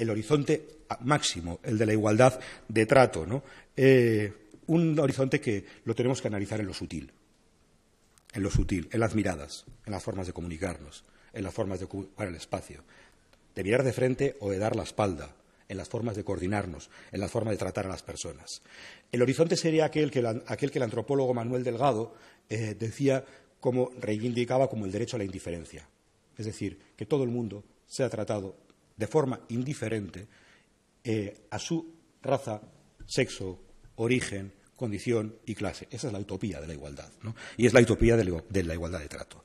el horizonte máximo, el de la igualdad de trato, ¿no? Eh, un horizonte que lo tenemos que analizar en lo sutil, en lo sutil, en las miradas, en las formas de comunicarnos, en las formas de ocupar el espacio, de mirar de frente o de dar la espalda, en las formas de coordinarnos, en las formas de tratar a las personas. El horizonte sería aquel que, el antropólogo Manuel Delgado eh, decía como reivindicaba como el derecho a la indiferencia, es decir, que todo el mundo sea tratado de forma indiferente eh, a su raza, sexo, origen, condición y clase. Esa es la utopía de la igualdad, Y es la utopía de la igualdad de trato.